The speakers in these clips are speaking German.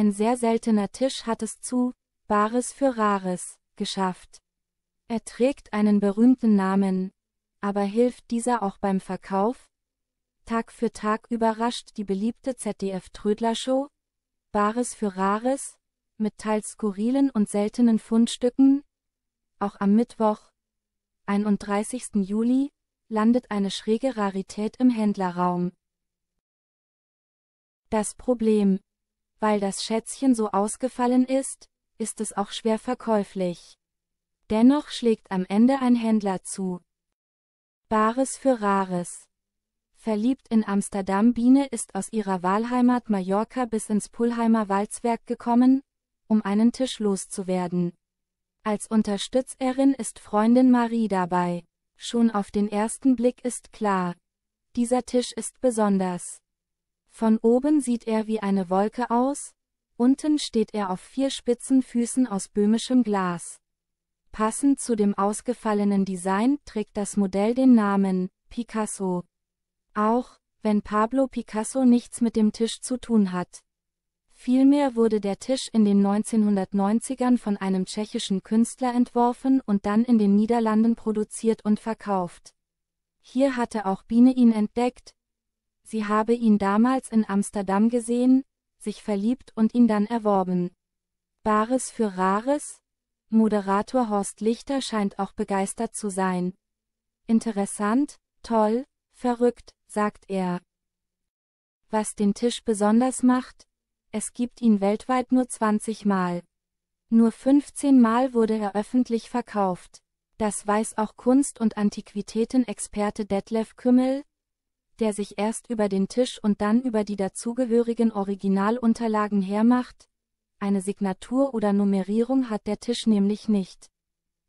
Ein sehr seltener Tisch hat es zu Bares für Rares geschafft. Er trägt einen berühmten Namen, aber hilft dieser auch beim Verkauf? Tag für Tag überrascht die beliebte ZDF-Trödler-Show Bares für Rares mit teils skurrilen und seltenen Fundstücken. Auch am Mittwoch, 31. Juli, landet eine schräge Rarität im Händlerraum. Das Problem weil das Schätzchen so ausgefallen ist, ist es auch schwer verkäuflich. Dennoch schlägt am Ende ein Händler zu. Bares für Rares. Verliebt in Amsterdam Biene ist aus ihrer Wahlheimat Mallorca bis ins Pullheimer Walzwerk gekommen, um einen Tisch loszuwerden. Als Unterstützerin ist Freundin Marie dabei. Schon auf den ersten Blick ist klar, dieser Tisch ist besonders. Von oben sieht er wie eine Wolke aus, unten steht er auf vier spitzen Füßen aus böhmischem Glas. Passend zu dem ausgefallenen Design trägt das Modell den Namen Picasso. Auch wenn Pablo Picasso nichts mit dem Tisch zu tun hat. Vielmehr wurde der Tisch in den 1990ern von einem tschechischen Künstler entworfen und dann in den Niederlanden produziert und verkauft. Hier hatte auch Biene ihn entdeckt, Sie habe ihn damals in Amsterdam gesehen, sich verliebt und ihn dann erworben. Bares für Rares? Moderator Horst Lichter scheint auch begeistert zu sein. Interessant, toll, verrückt, sagt er. Was den Tisch besonders macht? Es gibt ihn weltweit nur 20 Mal. Nur 15 Mal wurde er öffentlich verkauft. Das weiß auch Kunst- und Antiquitätenexperte Detlef Kümmel, der sich erst über den Tisch und dann über die dazugehörigen Originalunterlagen hermacht, eine Signatur oder Nummerierung hat der Tisch nämlich nicht.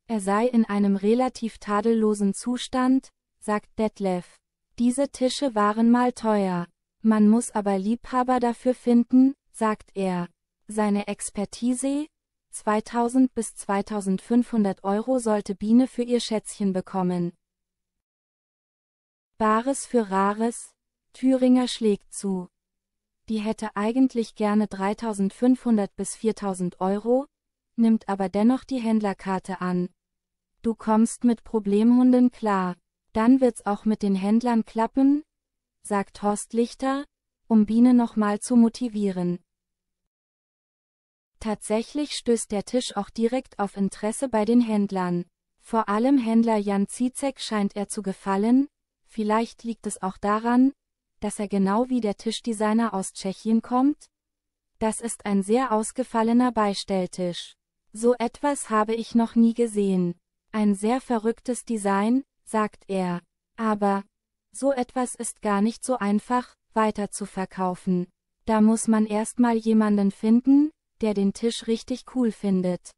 Er sei in einem relativ tadellosen Zustand, sagt Detlef. Diese Tische waren mal teuer. Man muss aber Liebhaber dafür finden, sagt er. Seine Expertise? 2000 bis 2500 Euro sollte Biene für ihr Schätzchen bekommen. Bares für Rares, Thüringer schlägt zu. Die hätte eigentlich gerne 3500 bis 4000 Euro, nimmt aber dennoch die Händlerkarte an. Du kommst mit Problemhunden klar, dann wird's auch mit den Händlern klappen, sagt Horst Lichter, um Biene nochmal zu motivieren. Tatsächlich stößt der Tisch auch direkt auf Interesse bei den Händlern. Vor allem Händler Jan Zizek scheint er zu gefallen, Vielleicht liegt es auch daran, dass er genau wie der Tischdesigner aus Tschechien kommt? Das ist ein sehr ausgefallener Beistelltisch. So etwas habe ich noch nie gesehen. Ein sehr verrücktes Design, sagt er. Aber, so etwas ist gar nicht so einfach, weiter zu verkaufen. Da muss man erstmal jemanden finden, der den Tisch richtig cool findet.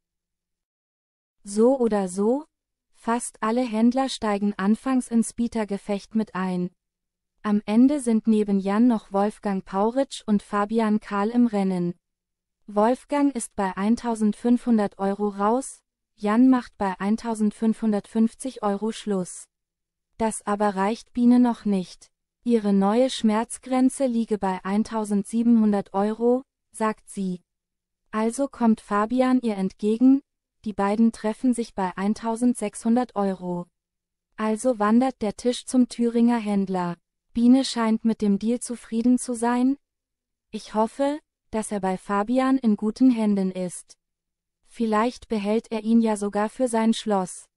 So oder so, Fast alle Händler steigen anfangs ins Bietergefecht mit ein. Am Ende sind neben Jan noch Wolfgang Pauritsch und Fabian Karl im Rennen. Wolfgang ist bei 1500 Euro raus, Jan macht bei 1550 Euro Schluss. Das aber reicht Biene noch nicht. Ihre neue Schmerzgrenze liege bei 1700 Euro, sagt sie. Also kommt Fabian ihr entgegen, die beiden treffen sich bei 1600 Euro. Also wandert der Tisch zum Thüringer Händler. Biene scheint mit dem Deal zufrieden zu sein. Ich hoffe, dass er bei Fabian in guten Händen ist. Vielleicht behält er ihn ja sogar für sein Schloss.